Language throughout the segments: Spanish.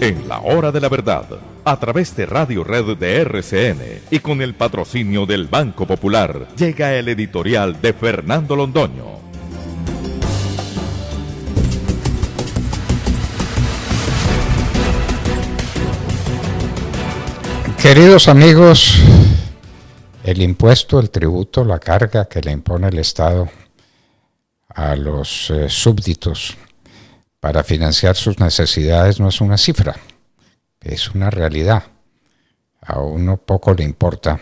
en la hora de la verdad, a través de Radio Red de RCN y con el patrocinio del Banco Popular, llega el editorial de Fernando Londoño. Queridos amigos, el impuesto, el tributo, la carga que le impone el Estado a los eh, súbditos para financiar sus necesidades no es una cifra, es una realidad. A uno poco le importa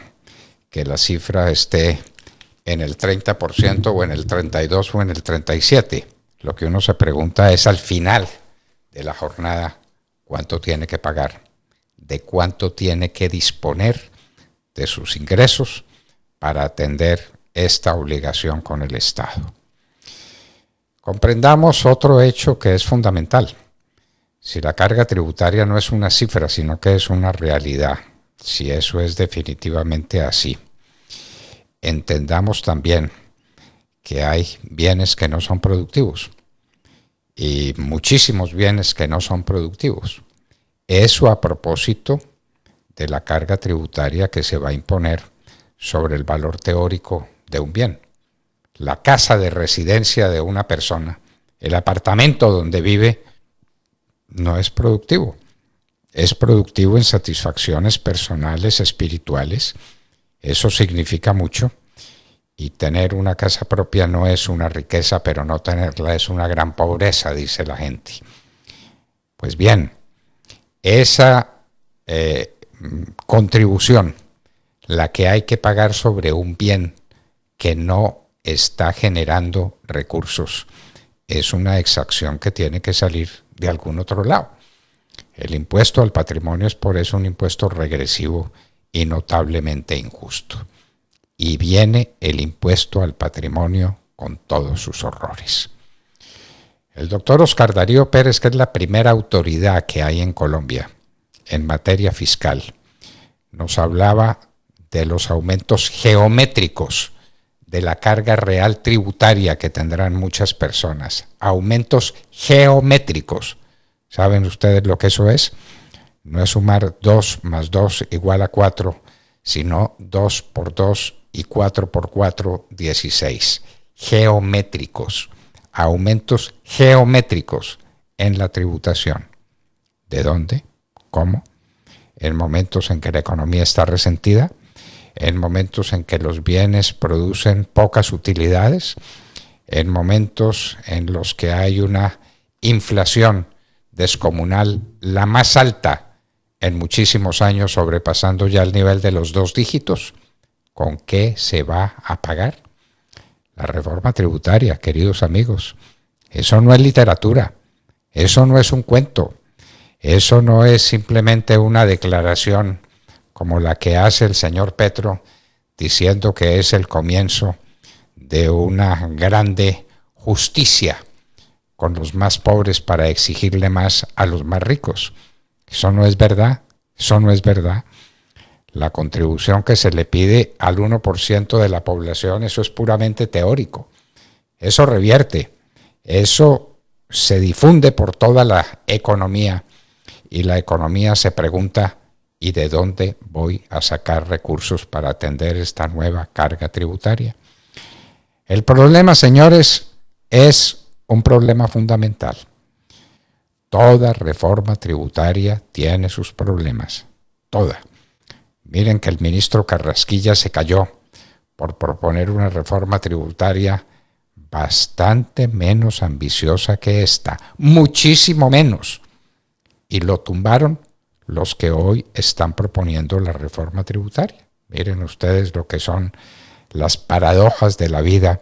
que la cifra esté en el 30% o en el 32 o en el 37. Lo que uno se pregunta es al final de la jornada cuánto tiene que pagar, de cuánto tiene que disponer de sus ingresos para atender esta obligación con el Estado. Comprendamos otro hecho que es fundamental. Si la carga tributaria no es una cifra, sino que es una realidad, si eso es definitivamente así. Entendamos también que hay bienes que no son productivos y muchísimos bienes que no son productivos. Eso a propósito de la carga tributaria que se va a imponer sobre el valor teórico de un bien la casa de residencia de una persona, el apartamento donde vive, no es productivo. Es productivo en satisfacciones personales, espirituales. Eso significa mucho. Y tener una casa propia no es una riqueza, pero no tenerla es una gran pobreza, dice la gente. Pues bien, esa eh, contribución, la que hay que pagar sobre un bien que no está generando recursos, es una exacción que tiene que salir de algún otro lado. El impuesto al patrimonio es por eso un impuesto regresivo y notablemente injusto. Y viene el impuesto al patrimonio con todos sus horrores. El doctor Oscar Darío Pérez, que es la primera autoridad que hay en Colombia en materia fiscal, nos hablaba de los aumentos geométricos de la carga real tributaria que tendrán muchas personas. Aumentos geométricos. ¿Saben ustedes lo que eso es? No es sumar 2 más 2 igual a 4, sino 2 por 2 y 4 por 4, 16. Geométricos. Aumentos geométricos en la tributación. ¿De dónde? ¿Cómo? En momentos en que la economía está resentida, en momentos en que los bienes producen pocas utilidades, en momentos en los que hay una inflación descomunal, la más alta en muchísimos años, sobrepasando ya el nivel de los dos dígitos, ¿con qué se va a pagar? La reforma tributaria, queridos amigos, eso no es literatura, eso no es un cuento, eso no es simplemente una declaración como la que hace el señor Petro, diciendo que es el comienzo de una grande justicia con los más pobres para exigirle más a los más ricos. Eso no es verdad, eso no es verdad. La contribución que se le pide al 1% de la población, eso es puramente teórico. Eso revierte, eso se difunde por toda la economía y la economía se pregunta ¿Y de dónde voy a sacar recursos para atender esta nueva carga tributaria? El problema, señores, es un problema fundamental. Toda reforma tributaria tiene sus problemas. Toda. Miren que el ministro Carrasquilla se cayó por proponer una reforma tributaria bastante menos ambiciosa que esta, muchísimo menos. Y lo tumbaron los que hoy están proponiendo la reforma tributaria. Miren ustedes lo que son las paradojas de la vida,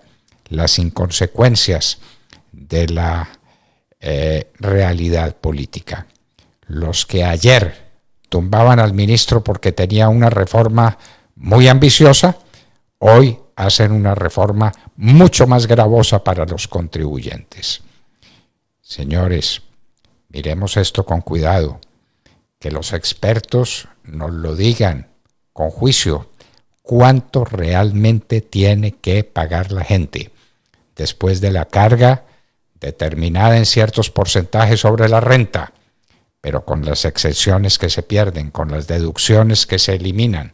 las inconsecuencias de la eh, realidad política. Los que ayer tumbaban al ministro porque tenía una reforma muy ambiciosa, hoy hacen una reforma mucho más gravosa para los contribuyentes. Señores, miremos esto con cuidado que los expertos nos lo digan con juicio, cuánto realmente tiene que pagar la gente después de la carga determinada en ciertos porcentajes sobre la renta, pero con las excepciones que se pierden, con las deducciones que se eliminan,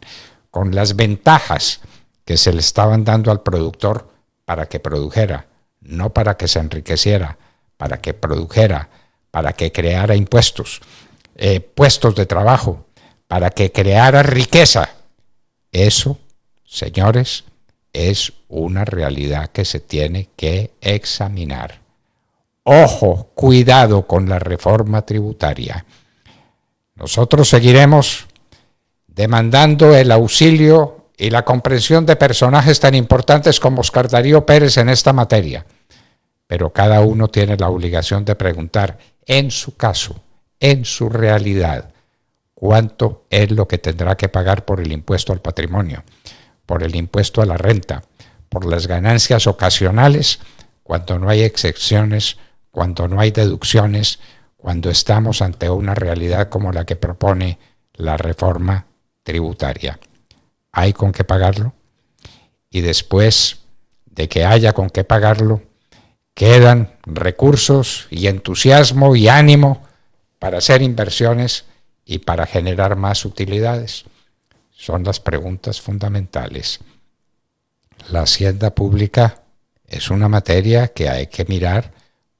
con las ventajas que se le estaban dando al productor para que produjera, no para que se enriqueciera, para que produjera, para que creara impuestos. Eh, puestos de trabajo, para que creara riqueza. Eso, señores, es una realidad que se tiene que examinar. Ojo, cuidado con la reforma tributaria. Nosotros seguiremos demandando el auxilio y la comprensión de personajes tan importantes como Oscar Darío Pérez en esta materia. Pero cada uno tiene la obligación de preguntar, en su caso, en su realidad cuánto es lo que tendrá que pagar por el impuesto al patrimonio, por el impuesto a la renta, por las ganancias ocasionales, cuando no hay excepciones, cuando no hay deducciones, cuando estamos ante una realidad como la que propone la reforma tributaria. ¿Hay con qué pagarlo? Y después de que haya con qué pagarlo, quedan recursos y entusiasmo y ánimo para hacer inversiones y para generar más utilidades? Son las preguntas fundamentales. La hacienda pública es una materia que hay que mirar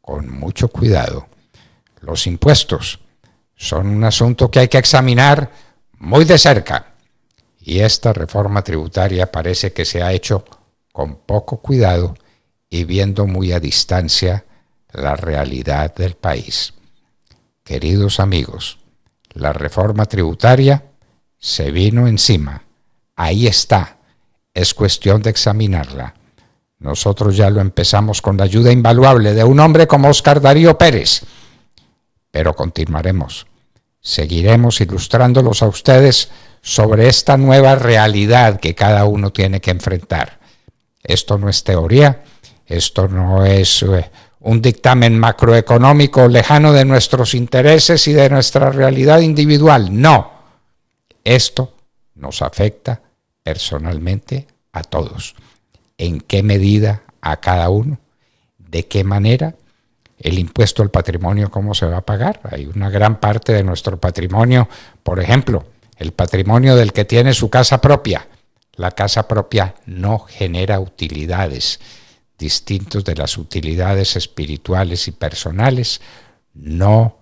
con mucho cuidado. Los impuestos son un asunto que hay que examinar muy de cerca. Y esta reforma tributaria parece que se ha hecho con poco cuidado y viendo muy a distancia la realidad del país. Queridos amigos, la reforma tributaria se vino encima. Ahí está. Es cuestión de examinarla. Nosotros ya lo empezamos con la ayuda invaluable de un hombre como Oscar Darío Pérez. Pero continuaremos. Seguiremos ilustrándolos a ustedes sobre esta nueva realidad que cada uno tiene que enfrentar. Esto no es teoría, esto no es eh, un dictamen macroeconómico lejano de nuestros intereses y de nuestra realidad individual. No, esto nos afecta personalmente a todos. ¿En qué medida a cada uno? ¿De qué manera? El impuesto al patrimonio, ¿cómo se va a pagar? Hay una gran parte de nuestro patrimonio, por ejemplo, el patrimonio del que tiene su casa propia. La casa propia no genera utilidades distintos de las utilidades espirituales y personales, no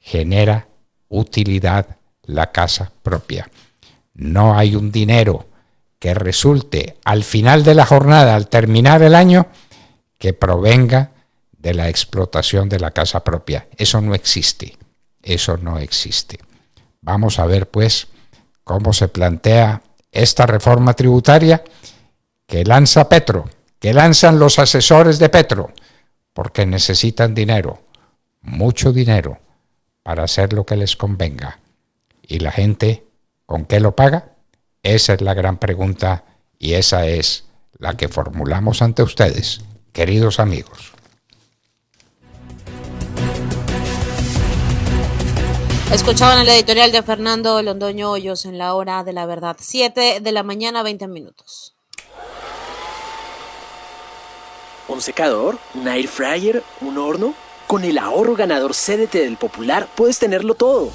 genera utilidad la casa propia. No hay un dinero que resulte al final de la jornada, al terminar el año, que provenga de la explotación de la casa propia. Eso no existe. Eso no existe. Vamos a ver, pues, cómo se plantea esta reforma tributaria que lanza Petro que lanzan los asesores de Petro, porque necesitan dinero, mucho dinero, para hacer lo que les convenga. ¿Y la gente con qué lo paga? Esa es la gran pregunta y esa es la que formulamos ante ustedes, queridos amigos. Escuchaban el editorial de Fernando Londoño Hoyos en la hora de la verdad, 7 de la mañana, 20 minutos. un secador, un air fryer, un horno. Con el ahorro ganador CDT del Popular puedes tenerlo todo.